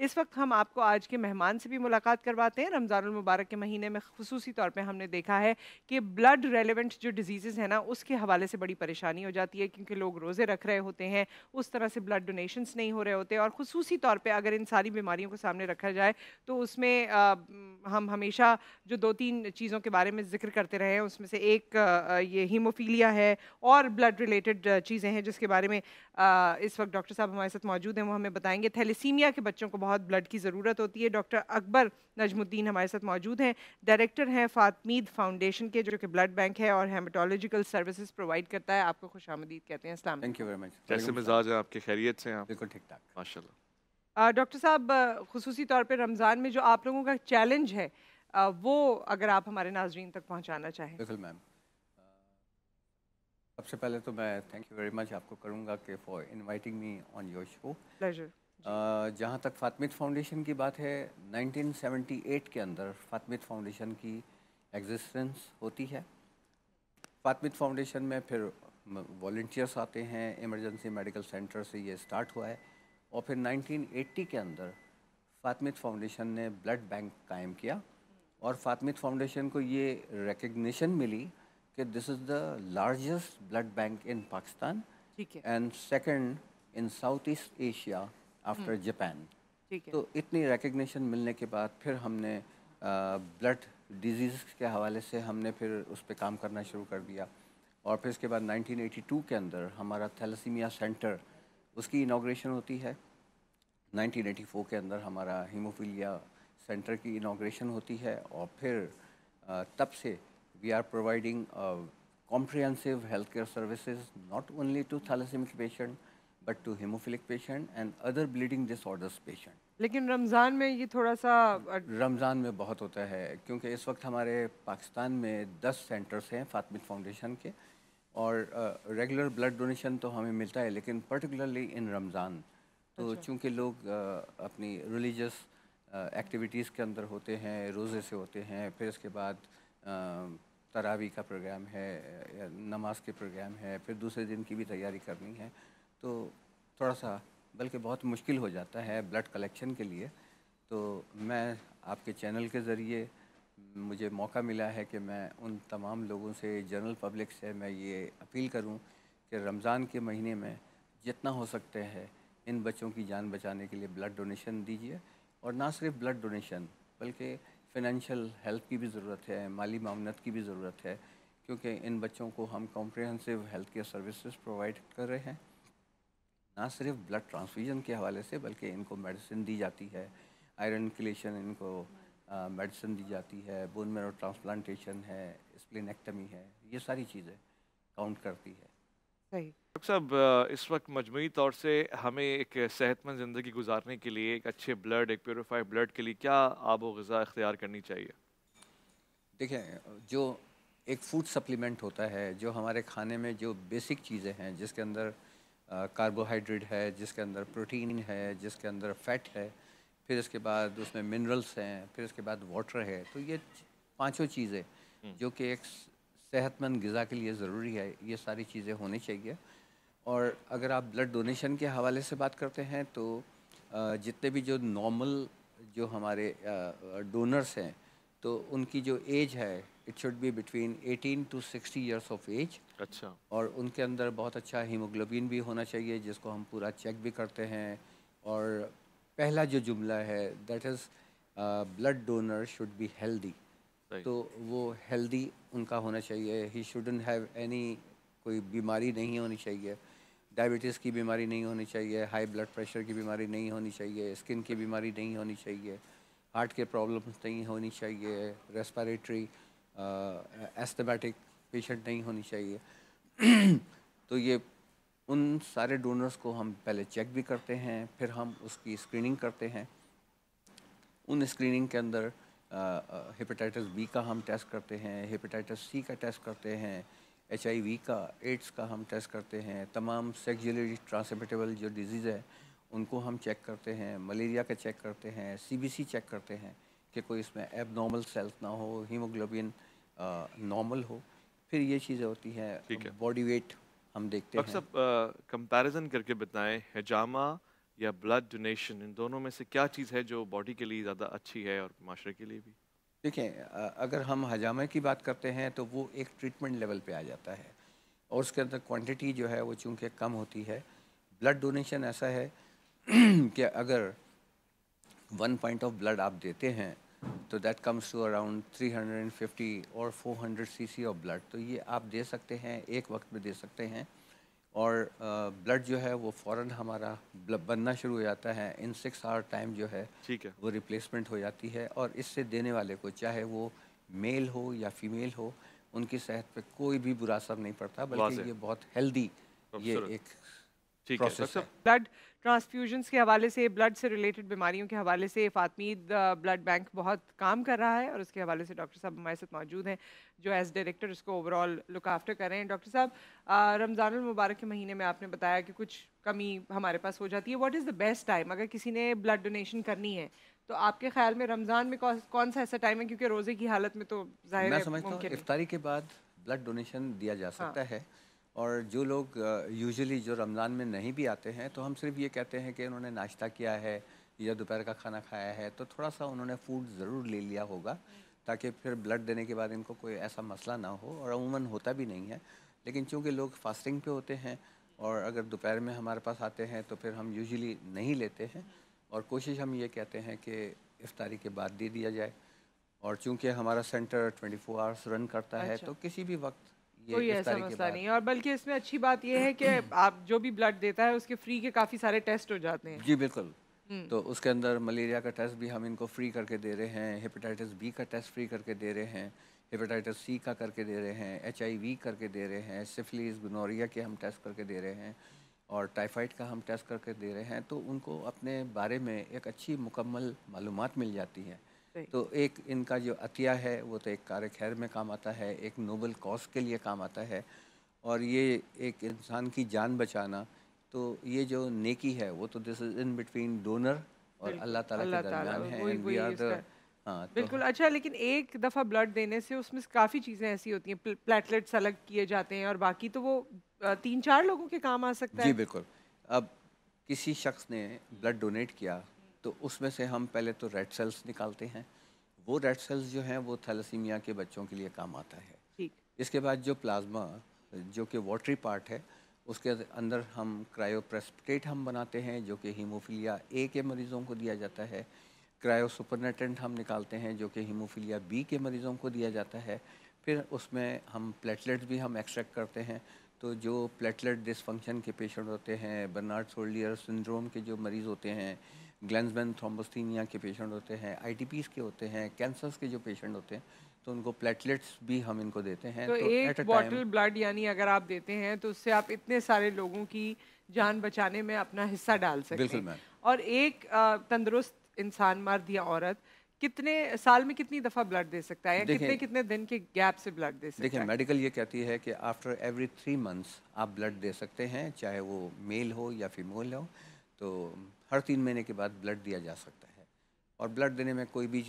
इस वक्त हम आपको आज के मेहमान से भी मुलाकात करवाते हैं रमज़ानमबारक के महीने में खसूसी तौर पर हमने देखा है कि ब्लड रेलिवेंट जो डिजीज़ हैं ना उसके हवाले से बड़ी परेशानी हो जाती है क्योंकि लोग रोज़े रख रहे होते हैं उस तरह से ब्लड डोनेशंस नहीं हो रहे होते और खसूसी तौर पर अगर इन सारी बीमारियों को सामने रखा जाए तो उसमें आ, हम हमेशा जो दो तीन चीज़ों के बारे में जिक्र करते रहे हैं उसमें से एक ये हीमोफीलिया है और ब्लड रिलेटेड चीज़ें हैं जिसके बारे में इस वक्त डॉक्टर साहब हमारे साथ मौजूद हैं वो हमें बताएंगे थैलीसीमिया के बच्चों को बहुत ब्लड की ज़रूरत होती है डॉक्टर अकबर नजमुद्दीन हमारे साथ मौजूद हैं डायरेक्टर हैं फातमीद फाउंडेशन के जो कि ब्लड बैंक है और हेमाटोलॉजिकल सर्विसेज प्रोवाइड करता है आपको खुश आमदीद कहते हैं Islam thank you very much कैसे मिजाज है आपके खैरियत से आप बिल्कुल ठीक ठाक माशा डॉक्टर साहब खसूस तौर पर रमज़ान में जो आप लोगों का चैलेंज है वो अगर आप हमारे नाजरन तक पहुँचाना चाहें बिल्कुल मैम सबसे पहले तो मैं थैंक यू वेरी मच आपको करूँगा कि for inviting me on your show pleasure जहाँ तक फातमित फाउंडेशन की बात है 1978 के अंदर फातमित फाउंडेशन की एग्जिस्टेंस होती है फातमित फाउंडेशन में फिर वॉल्टियर्स आते हैं इमरजेंसी मेडिकल सेंटर से ये स्टार्ट हुआ है और फिर 1980 के अंदर फातमित फाउंडेशन ने ब्लड बैंक कायम किया और फातमित फाउंडेशन को ये रिकग्निशन मिली कि this is the largest blood bank in Pakistan and second in South East Asia after Japan hmm. तो इतनी रिकग्निशन मिलने के बाद फिर हमने ब्लड डिजीज़ के हवाले से हमने फिर उस पर काम करना शुरू कर दिया और फिर उसके बाद 1982 के अंदर हमारा थैलसीमिया सेंटर उसकी इनाग्रेशन होती है 1984 के अंदर हमारा हीमोफीलिया सेंटर की इनाग्रेशन होती है और फिर तब से we are providing comprehensive health care services not only to thalassemic patient but to hemophilic patient and other bleeding disorders patient. लेकिन रमज़ान में ये थोड़ा सा रमज़ान में बहुत होता है क्योंकि इस वक्त हमारे पाकिस्तान में दस सेंटर्स हैं फातमिक फाउंडेशन के और रेगुलर ब्लड डोनेशन तो हमें मिलता है लेकिन पर्टिकुलरली इन रमज़ान तो अच्छा। चूँकि लोग आ, अपनी रिलीजस एक्टिविटीज़ के अंदर होते हैं रोज़े से होते हैं फिर इसके बाद तरावी का प्रोग्राम है नमाज के प्रोग्राम है फिर दूसरे दिन की भी तैयारी करनी है तो थोड़ा सा बल्कि बहुत मुश्किल हो जाता है ब्लड कलेक्शन के लिए तो मैं आपके चैनल के ज़रिए मुझे मौका मिला है कि मैं उन तमाम लोगों से जनरल पब्लिक से मैं ये अपील करूं कि रमज़ान के महीने में जितना हो सकते हैं इन बच्चों की जान बचाने के लिए ब्लड डोनेशन दीजिए और ना सिर्फ ब्लड डोनेशन बल्कि फ़िनंशल हेल्प की भी ज़रूरत है माली मामनत की भी ज़रूरत है क्योंकि इन बच्चों को हम comprehensive health care services provide कर रहे हैं ना सिर्फ ब्लड ट्रांसफ्यूजन के हवाले से बल्कि इनको मेडिसिन दी जाती है आयरन क्लेशन इनको मेडिसिन दी जाती है बोन मेरो ट्रांसप्लांटेशन है स्प्लिनेक्टमी है ये सारी चीज़ें काउंट करती है सही डॉक्टर साहब इस वक्त मजमू तौर से हमें एक सेहतमंद ज़िंदगी गुजारने के लिए एक अच्छे ब्लड एक प्योरीफाइड ब्लड के लिए क्या आबो गज़ा अख्तियार करनी चाहिए देखें जो एक फूड सप्लीमेंट होता है जो हमारे खाने में जो बेसिक चीज़ें हैं जिसके अंदर कार्बोहाइड्रेट है जिसके अंदर प्रोटीन है जिसके अंदर फैट है फिर इसके बाद उसमें मिनरल्स हैं फिर इसके बाद वाटर है तो ये पांचों चीज़ें हम्म। जो कि एक सेहतमंद गज़ा के लिए ज़रूरी है ये सारी चीज़ें होनी चाहिए और अगर आप ब्लड डोनेशन के हवाले से बात करते हैं तो जितने भी जो नॉर्मल जो हमारे डोनर्स हैं तो उनकी जो एज है it should be between 18 to 60 years of age अच्छा और उनके अंदर बहुत अच्छा हीमोग्लोबिन भी होना चाहिए जिसको हम पूरा चेक भी करते हैं और पहला जो जुमला है that is blood donor should be healthy तो वो हेल्दी उनका होना चाहिए ही शुडन हैव एनी कोई बीमारी नहीं होनी चाहिए डायबिटीज़ की बीमारी नहीं होनी चाहिए हाई ब्लड प्रेशर की बीमारी नहीं होनी चाहिए स्किन की बीमारी नहीं होनी चाहिए हार्ट के प्रॉब्लम्स नहीं होनी चाहिए रेस्पिरेटरी एस्थमेटिक पेशेंट नहीं होनी चाहिए तो ये उन सारे डोनर्स को हम पहले चेक भी करते हैं फिर हम उसकी स्क्रीनिंग करते हैं उन स्क्रीनिंग के अंदर हेपेटाइटिस बी का हम टेस्ट करते हैं हेपेटाइटिस सी का टेस्ट करते हैं एच का एड्स का हम टेस्ट करते हैं तमाम सेक्जुअली ट्रांसमिटेबल जो डिजीज़ है उनको हम चेक करते हैं मलेरिया का चेक करते हैं सीबीसी चेक करते हैं कि कोई इसमें एबनॉर्मल सेल्स ना हो हीमोग्लोबिन नॉर्मल uh, हो फिर ये चीज़ें होती हैं बॉडी वेट हम देखते हैं सब कंपैरिजन uh, करके बताएं हजामा या ब्लड डोनेशन इन दोनों में से क्या चीज़ है जो बॉडी के लिए ज़्यादा अच्छी है और माशरे के लिए भी देखें अगर हम हजामे की बात करते हैं तो वो एक ट्रीटमेंट लेवल पे आ जाता है और उसके अंदर क्वांटिटी जो है वो चूँकि कम होती है ब्लड डोनेशन ऐसा है कि अगर वन पॉइंट ऑफ ब्लड आप देते हैं तो दैट कम्स टू अराउंड 350 और 400 सीसी ऑफ ब्लड तो ये आप दे सकते हैं एक वक्त में दे सकते हैं और ब्लड uh, जो है वो फ़ौर हमारा बनना शुरू हो जाता है इन सिक्स आवर टाइम जो है ठीक है वो रिप्लेसमेंट हो जाती है और इससे देने वाले को चाहे वो मेल हो या फीमेल हो उनकी सेहत पे कोई भी बुरा असर नहीं पड़ता बल्कि ये बहुत हेल्दी ये एक ब्लड ट्रांसफ्यूजन के हवाले से ब्लड से रिलेटेड बीमारियों के हवाले से फातमी ब्लड बैंक बहुत काम कर रहा है और उसके हवाले से डॉक्टर साहब हमारे साथ मौजूद हैं जो एज डायरेक्टर उसको ओवरऑल लुक आफ्टर कर रहे हैं डॉक्टर साहब रमज़ान मुबारक के महीने में आपने बताया कि कुछ कमी हमारे पास हो जाती है what is the best time अगर किसी ने ब्लड डोनेशन करनी है तो आपके ख्याल में रमज़ान में कौन सा ऐसा टाइम है क्योंकि रोज़े की हालत में तो जाहिर है इफ्तारी के बाद ब्लड डोनेशन दिया जा सकता हाँ। है और जो लोग यूजुअली जो रमज़ान में नहीं भी आते हैं तो हम सिर्फ ये कहते हैं कि उन्होंने नाश्ता किया है या दोपहर का खाना खाया है तो थोड़ा सा उन्होंने फूड ज़रूर ले लिया होगा ताकि फिर ब्लड देने के बाद इनको कोई ऐसा मसला ना हो और अमूमन होता भी नहीं है लेकिन चूँकि लोग फास्टिंग पे होते हैं और अगर दोपहर में हमारे पास आते हैं तो फिर हम यूजली नहीं लेते हैं और कोशिश हम ये कहते हैं कि इफ्तारी के बाद दे दिया जाए और चूँकि हमारा centre twenty four hours run करता अच्छा। है तो किसी भी वक्त कोई ऐसा मसला नहीं और बल्कि इसमें अच्छी बात यह है कि आप जो भी ब्लड देता है उसके फ्री के काफ़ी सारे टेस्ट हो जाते हैं जी बिल्कुल हम्म। तो उसके अंदर मलेरिया का टेस्ट भी हम इनको फ्री करके दे रहे हैं हेपेटाइटिस बी का टेस्ट फ्री करके दे रहे हैं हेपेटाइटिस सी का करके दे रहे हैं एच करके दे रहे हैं सिफिलीस गनोरिया के हम टेस्ट करके दे रहे हैं और टाइफाइड का हम टेस्ट करके दे रहे हैं तो उनको अपने बारे में एक अच्छी मुकम्मल मालूम मिल जाती है तो एक इनका जो अतिया है वो तो एक कार्य खैर में काम आता है एक नोबल कॉज के लिए काम आता है और ये एक इंसान की जान बचाना तो ये जो नेकी है वो तो this is in between donor और अल्लाह ताला के दरमियान है हाँ, बिल्कुल तो बिल्कुल अच्छा लेकिन एक दफ़ा ब्लड देने से उसमें काफ़ी चीज़ें ऐसी होती हैं प्लेटलेट्स अलग किए जाते हैं और बाकी तो वो तीन चार लोगों के काम आ सकता है जी बिल्कुल अब किसी शख्स ने ब्लड डोनेट किया तो उसमें से हम पहले तो रेड सेल्स निकालते हैं वो रेड सेल्स जो हैं वो थैलेसीमिया के बच्चों के लिए काम आता है ठीक इसके बाद जो प्लाज्मा जो कि वाटरी पार्ट है उसके अंदर हम क्रायोप्रेस्पिटेट हम बनाते हैं जो कि हीमोफीलिया ए के मरीज़ों को दिया जाता है क्रायो सुपरनेटेंट हम निकालते हैं जो कि हीमोफीलिया बी के मरीज़ों को दिया जाता है फिर उसमें हम प्लेटलेट्स भी हम एक्सट्रैक्ट करते हैं तो जो प्लेटलेट डिसफंक्शन के पेशेंट होते हैं बर्नार्ड सोल्डियर सिंड्रोम के जो मरीज़ होते हैं ग्लेंसबेन थ्रोम्बोस्टीनिया के पेशेंट होते हैं आई के होते हैं कैंसर्स के जो पेशेंट होते हैं तो उनको प्लेटलेट्स भी हम इनको देते हैं तो, तो एक बॉटल ब्लड यानी अगर आप देते हैं तो उससे आप इतने सारे लोगों की जान बचाने में अपना हिस्सा डाल सकते हैं और एक तंदुरुस्त इंसान मर्द या औरत कितने साल में कितनी दफ़ा ब्लड दे सकता है कितने कितने दिन के गैप से ब्लड दे सकता देखिए मेडिकल ये कहती है कि आफ्टर एवरी थ्री मंथ्स आप ब्लड दे सकते हैं चाहे वो मेल हो या फीमेल हो तो हर तीन महीने के बाद ब्लड दिया जा सकता है और ब्लड देने में कोई भी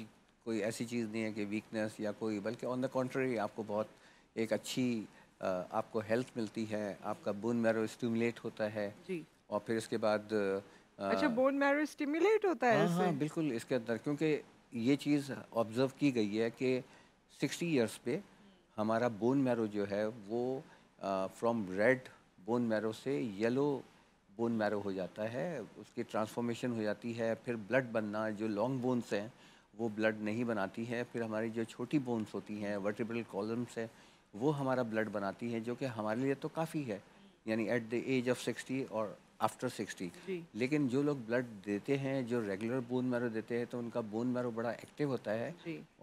कोई ऐसी चीज़ नहीं है कि वीकनेस या कोई बल्कि ऑन द कॉन्ट्री आपको बहुत एक अच्छी आपको हेल्थ मिलती है आपका बोन मैरो स्टिमुलेट होता है जी और फिर इसके बाद अच्छा बोन मैरो स्टिमुलेट होता है हाँ, हाँ बिल्कुल इसके अंदर क्योंकि ये चीज़ ऑब्ज़र्व की गई है कि सिक्सटी ईयर्स पे हमारा बोन मैरो जो है वो फ्रॉम रेड बोन मैरो से येलो बोन मैरो हो जाता है उसकी ट्रांसफॉर्मेशन हो जाती है फिर ब्लड बनना जो लॉन्ग बोन्स हैं वो ब्लड नहीं बनाती है फिर हमारी जो छोटी बोन्स होती हैं वर्टिब्रल कॉलम्स हैं वो हमारा ब्लड बनाती है जो कि हमारे लिए तो काफ़ी है यानी at the age of sixty और आफ्टर सिक्सटी लेकिन जो लोग ब्लड देते हैं जो रेगुलर बोन मैरो देते हैं तो उनका बोन मैरो बड़ा एक्टिव होता है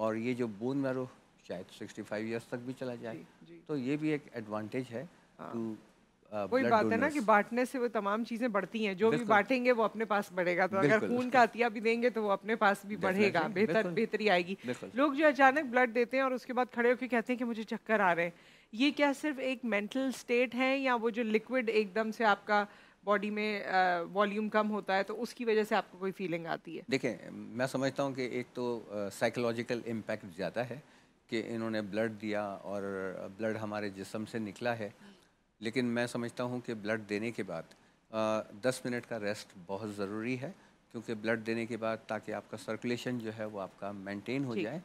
और ये जो बोन मैरो शायद फाइव ईयर्स तक भी चला जाए जी, जी. तो ये भी एक एडवांटेज है टू हाँ। Uh, वही बात है ना कि बांटने से वो तमाम चीजें बढ़ती हैं जो भी बांटेंगे वो अपने पास बढ़ेगा तो अगर खून का अतिया भी देंगे तो वो अपने पास भी बढ़ेगा बेहतर बेहतरी आएगी लोग जो अचानक ब्लड देते हैं और उसके बाद खड़े होकर कहते हैं कि मुझे चक्कर आ रहे हैं ये क्या सिर्फ एक मेंटल स्टेट है या वो जो लिक्विड एकदम से आपका बॉडी में वॉल्यूम uh, कम होता है तो उसकी वजह से आपको कोई फीलिंग आती है देखें मैं समझता हूँ कि एक तो साइकोलॉजिकल इम्पैक्ट ज़्यादा है कि इन्होंने ब्लड दिया और ब्लड हमारे जिसम से निकला है लेकिन मैं समझता हूँ कि ब्लड देने के बाद दस मिनट का रेस्ट बहुत ज़रूरी है क्योंकि ब्लड देने के बाद ताकि आपका सर्कुलेशन जो है वो आपका मेंटेन हो जाए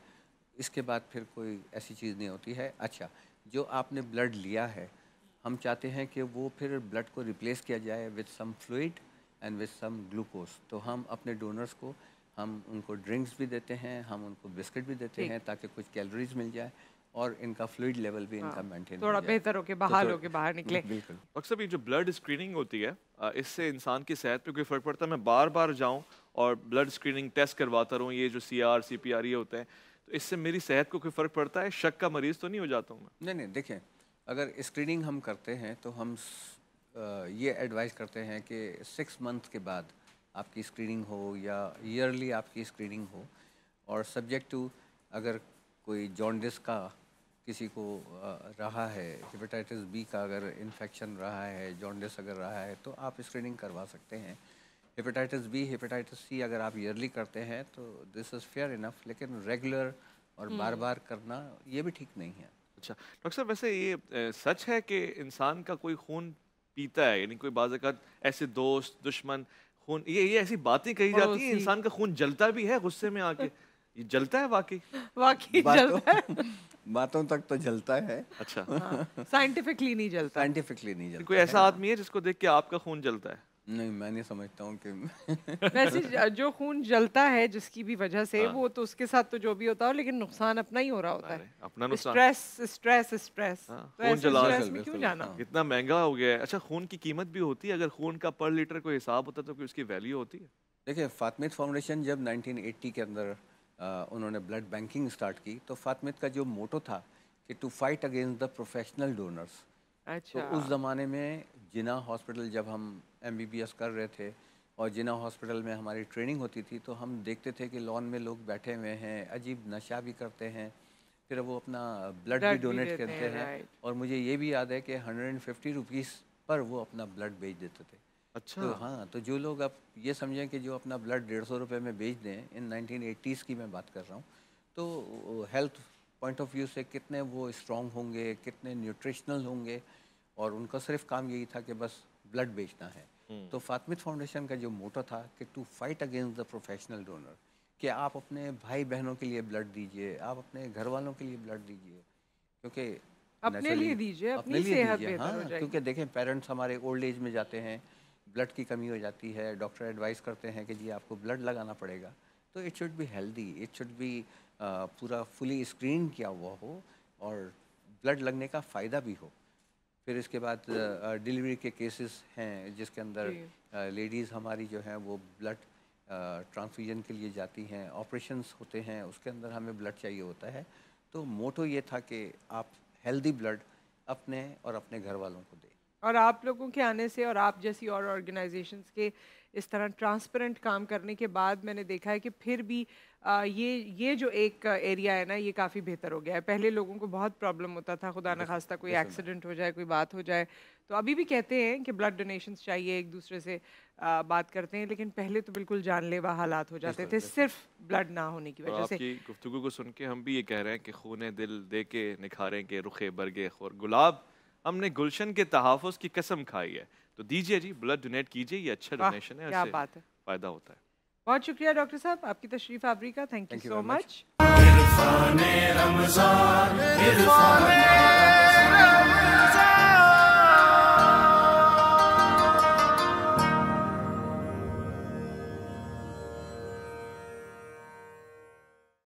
इसके बाद फिर कोई ऐसी चीज़ नहीं होती है अच्छा जो आपने ब्लड लिया है हम चाहते हैं कि वो फिर ब्लड को रिप्लेस किया जाए with some fluid and with some glucose तो हम अपने डोनर्स को हम उनको ड्रिंक्स भी देते हैं हम उनको बिस्किट भी देते हैं ताकि कुछ कैलोरीज मिल जाए और इनका फ्लूड लेवल भी हाँ, इनका मेंटेन थोड़ा बेहतर के तो बाहर तो हो के बाहर निकले अक्सर ये जो ब्लड स्क्रीनिंग होती है इससे इंसान की सेहत पे कोई फर्क पड़ता है मैं बार बार जाऊँ और ब्लड स्क्रीनिंग टेस्ट करवाता रहूँ ये जो C R C P R ये होते हैं तो इससे मेरी सेहत को कोई फ़र्क पड़ता है शक का मरीज़ तो नहीं हो जाता हूँ मैं नहीं नहीं देखें अगर स्क्रीनिंग हम करते हैं तो हम ये एडवाइस करते हैं कि सिक्स मंथ के बाद आपकी स्क्रीनिंग हो या ईयरली आपकी स्क्रीनिंग हो और सब्जेक्ट टू अगर कोई जॉन्डिस का किसी को रहा है हेपेटाइटिस बी का अगर इन्फेक्शन रहा है जॉन्डिस अगर रहा है तो आप स्क्रीनिंग करवा सकते हैं हेपेटाइटिस बी हेपेटाइटिस सी अगर आप ईयरली करते हैं तो दिस इज़ फेयर इनफ लेकिन रेगुलर और हम्म। बार बार करना ये भी ठीक नहीं है अच्छा डॉक्टर साहब वैसे ये सच है कि इंसान का कोई खून पीता है यानी कोई बाज़त ऐसे दोस्त दुश्मन खून ये ये ऐसी बातें कही जाती हैं इंसान का खून जलता भी है गुस्से में आके ये जलता है वाकई वाकई जलता है बातों तक तो जलता है अच्छा साइंटिफिकली हाँ, नहीं जलता साइंटिफिकली नहीं जलता कोई ऐसा आदमी है जिसको देख के आपका खून जलता है नहीं मैं नहीं समझता हूँ कि वैसे जो खून जलता है जिसकी भी वजह से हाँ। वो तो उसके साथ तो जो भी होता हो लेकिन नुकसान अपना ही हो रहा होता है अपना नुकसान स्ट्रेस स्ट्रेस स्ट्रेस हाँ, तो खून जला स्ट्रेस में क्यों जाना हाँ। इतना महंगा हो गया है अच्छा खून की कीमत भी होती है अगर खून का पर लीटर कोई हिसाब होता तो उसकी वैल्यू होती है देखिए फातमित फाउंडेशन जब 1980 के अंदर उन्होंने ब्लड बैंकिंग स्टार्ट की तो फातमित का जो मोटो था कि to fight against the professional donors अच्छा तो उस ज़माने में जिना हॉस्पिटल जब हम एम कर रहे थे और जिना हॉस्पिटल में हमारी ट्रेनिंग होती थी तो हम देखते थे कि लॉन में लोग बैठे हुए हैं अजीब नशा भी करते हैं फिर वो अपना ब्लड भी डोनेट करते हैं और मुझे ये भी याद है कि हंड्रेड एंड फिफ्टी रुपीज़ पर वो अपना ब्लड बेच देते थे अच्छा तो हाँ तो जो लोग आप ये समझें कि जो अपना ब्लड डेढ़ सौ रुपये में बेच दें इन 1980s की मैं बात कर रहा हूँ तो हेल्थ पॉइंट ऑफ व्यू से कितने वो स्ट्रॉन्ग होंगे कितने न्यूट्रिशनल होंगे और उनका सिर्फ काम यही था कि बस ब्लड बेचना है हम्म। तो फातमित फाउंडेशन का जो मोटो था कि to fight against the professional donor कि आप अपने भाई बहनों के लिए ब्लड दीजिए आप अपने घर वालों के लिए ब्लड दीजिए क्योंकि अपने लिए दीजिए अपने लिए दीजिए हाँ क्योंकि देखें पेरेंट्स हमारे ओल्ड एज में जाते हैं ब्लड की कमी हो जाती है डॉक्टर एडवाइस करते हैं कि जी आपको ब्लड लगाना पड़ेगा तो it should be healthy it should be पूरा फुली स्क्रीन किया हुआ हो और ब्लड लगने का फ़ायदा भी हो फिर इसके बाद डिलीवरी के केसेस हैं जिसके अंदर लेडीज़ हमारी जो हैं वो ब्लड ट्रांसफ्यूजन के लिए जाती हैं ऑपरेशंस होते हैं उसके अंदर हमें ब्लड चाहिए होता है तो मोटो ये था कि आप हेल्दी ब्लड अपने और अपने घर वालों को दें और आप लोगों के आने से और आप जैसी और ऑर्गेनाइजेशन के इस तरह ट्रांसपेरेंट काम करने के बाद मैंने देखा है कि फिर भी आ, ये ये जो एक एरिया है ना ये काफ़ी बेहतर हो गया है पहले लोगों को बहुत प्रॉब्लम होता था खुदा न खास्ता कोई एक्सीडेंट हो जाए कोई बात हो जाए तो अभी भी कहते हैं कि ब्लड डोनेशन चाहिए एक दूसरे से आ, बात करते हैं लेकिन पहले तो बिल्कुल जानलेवा हालात हो जाते थे सिर्फ ब्लड ना होने की वजह से गुफ्तु को सुन के हम भी ये कह रहे हैं कि खून दिल दे के निखारें के रुखे बरगे और गुलाब हमने गुलशन के तहफ़ की कसम खाई है तो दीजिए जी ब्लड डोनेट कीजिए ये अच्छा डोनेशन है क्या बात है फायदा होता है बहुत शुक्रिया डॉक्टर साहब आपकी तशरीफ आबरी का थैंक यू सो मच